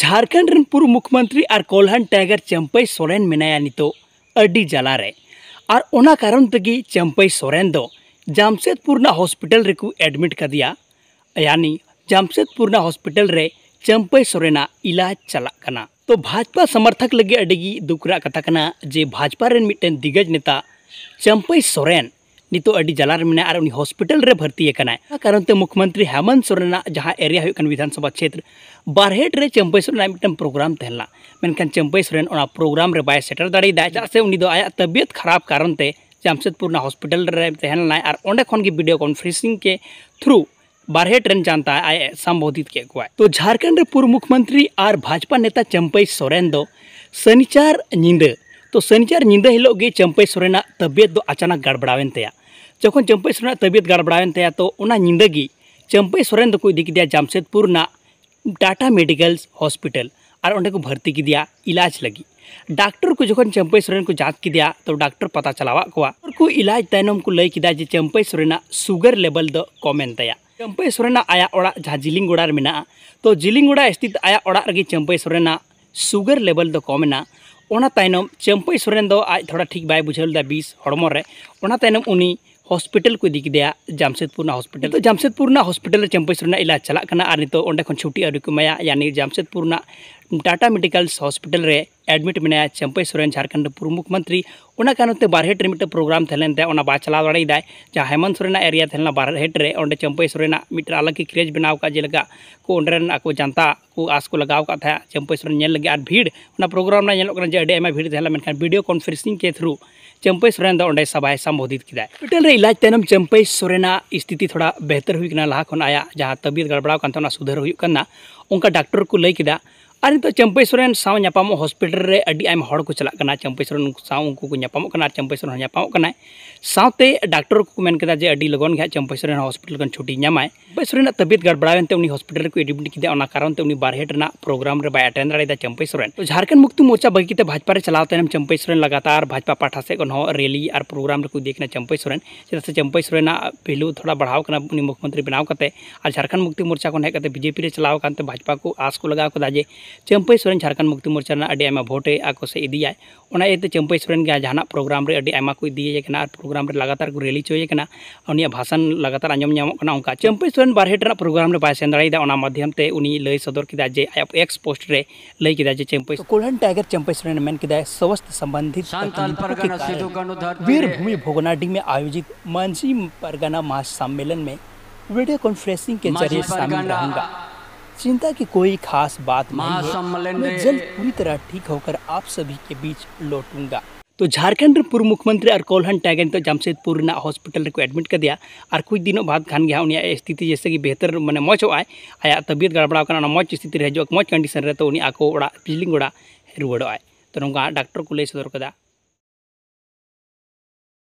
झारखंड पूर्व मुख्यमंत्री और कोलहन टाइगर चंपई सोरेन मेया नितोड़ जलारे और उना कारण तगे चंपई सोरेन दो जमशेदपुर हॉस्पिटल रेक एडमिट कदिया यानी जमशेदपुर हॉस्पिटल रे चंपई सोरेन इलाज चलना तो भाजपा समर्थक लगे अभी दुखर कथा जे भाजपा मिट्टन दिग्गज नेता चंपई सोरेन नितो अड़ी जलार में हॉस्पिटल भर्ती है कारण मुख्यमंत्री हेमंत सोरेन जहाँ एरिया विधानसभा क्षेत्र बारहेट रे चम्पई सोरेन प्रोग्राम तहला मेनखान चम्पई सोरेन प्रोग्राम रे बाय सेटर दाड़ा चा आया तबियत खराब कारण ते जमशेदपुर हॉस्पिटल रे तहन लाए और ओंडे खन वीडियो कॉन्फ्रेंसिंग के थ्रू बारह ट्रेन जानता है संबोधित किया हुआ तो झारखंड पूर्व मुख्यमंत्री और भाजपा नेता चंपई सोरेन शनिचार निंदा तो शनिचार निंदा हिलोग चंपई सोरेन तबियत अचानक गड़बड़ावेन तया जो चम्पई सोरेन तबियत गड़बड़ाते निंदगे चम्पई सोरेन को इदीकदे जामशेदपुर टाटा मेडिकल हॉस्पिटल और अंडे को भर्ती कि इलाज लगे डाक्टर को जो चम्पई सोरेन को जाँच कि तो डाक्टर पता चलावा को इलाज तैनम को लय कि जे चम्पई सोरेना सुगर लेवल दो कमें चम्पई सोरेन आया ओड़ा जहाँ जिलिंगोड़ा मे तो जिलिंगोड़ा स्थित आया ओड़ा रे चम्पई सोरेन सुगर लेवल दो कमेना और तैनम सोरेन आज थोड़ा ठीक बै बुझे विष हड़मे तैनम हॉस्पिटल को इदी जामशेदपुर हॉस्पिटल तो जामशेदपुर हॉस्पिटल चम्पई इलाज चलना और नित छुट्टी अवरी को माया यानी जामशेदपुर टाटा मेडिकल्स हॉस्पिटल रे एडमिट में चम्पई सोरेन झारखंड पूर्व मुख्यमंत्री कारणते मिट्टे प्रोग्राम थे बा चलाव दाड़ा जहाँ हेमंत सोरेन एरिया थे बारहेट रे अंडे चम्पई अलग ही क्रेज बना का को अंडे जनता को आस को लगवा का चम्पई सोरेन लगे भीड़ प्रोग्राम भीड़ थे मेखान वीडियो कॉन्फ्रेंसिंग के थ्रू ᱪᱟᱹᱢᱯᱟᱹᱭ ᱥᱚᱨᱮᱱ ᱫᱚ ᱚᱸᱰᱮ ᱥᱟᱵᱟᱭ ᱥᱚᱢᱵᱳᱫᱷᱤᱛ ᱠᱮᱫᱟᱭ ᱯᱤᱴᱟᱹᱱ ᱨᱮ ᱤᱞᱟᱡᱽ ᱛᱟᱭᱱᱚᱢ ᱪᱟᱹᱢᱯᱟᱹᱭ ᱥᱚᱨᱮᱱᱟᱜ ᱥᱛᱷᱤᱛᱤ ᱛᱷᱚᱲᱟ ᱵᱮᱦᱛᱚᱨ ᱦᱩᱭ ᱠᱟᱱᱟ ᱞᱟᱦᱟ ᱠᱷᱚᱱ ᱟᱭᱟᱜ ᱡᱟᱦᱟᱸ ᱛᱟᱵᱤᱭᱚᱛ ᱜᱟᱲᱵᱲᱟᱣ ᱠᱟᱱ ᱛᱟᱦᱮᱸ ᱚᱱᱟ ᱥᱩᱫᱷᱟᱹᱨ ᱦᱩᱭᱩᱜ ᱠᱟᱱᱟ ᱚᱱᱠᱟ ᱰᱟᱠᱴᱚᱨ ᱠᱚ ᱞᱟᱹᱭ ᱠᱮᱫᱟ और नित चम्पेश्वर सापाम हॉस्पिटल को चला चम्पेश्वर सापाम चम्पेश्वर सापाते डाक्टर को लगन गए चम्पेश्वर हॉस्पिटल छुट्टी नामा चम्पेश्वर तबियत गड़बड़ा हॉस्पिटल को एडमिट किया कारण बारहेट प्रोग्राम अटेंड दा चम्पेश्वर तो झारखंड मुक्ति मोर्चा बगे भाजपा चलावते चम्पेश्वर लगातार भाजपा पाठा सब रैली और प्रोग्राम को देखना चम्पेश्वर चाहे चम्पेश्वर पेलू थोड़ा बढ़ाव मुख्यमंत्री बनाव करते झारखंड मुक्ति मोर्चा को हेकते बीजेपी चलावान भाजपा को आस को लगा जे चंपई सोरेन झारखंड मुक्ति मोर्चा अभी आम भोटे इदीये उनते चंपई सोरेन जहाँ प्रोग्राम इदीये प्रोग्राम लगातार को रैली चोक भाषण लगातार आज उनका चंपई सोरेन बारहे प्रोग्राम सेन दाध्यम से लई सदर किया जे आज एक्स पोस्ट में लई जे चंपई तो कोल्हन टाइगर चंपई सोरेन मन स्वस्थ संबंधित वीरभूमि भोगनाडी में आयोजित मंझी परगना महासम्मेलन में वीडियो कॉन्फ्रेंसिंग के जरिए शामिल रहूंगा चिंता की कोई खास बात नहीं है मैं जल्द पूरी तरह ठीक होकर आप सभी के बीच लौटूंगा तो झारखंड पूर्व मुख्यमंत्री और कोल्हन टाइगर तो जमशेदपुर हॉस्पिटल को एडमिट कर दिया और कुछ दिनों बाद खान गया उन्हें स्थिति जैसे कि बेहतर मैंने मौज हो आए आया तबियत गड़बड़ा मौज स्थिति रहे जो मौज कंडीशन रहे तो उन आको पिजलिंग आए तो नौका डॉक्टर को लई सदर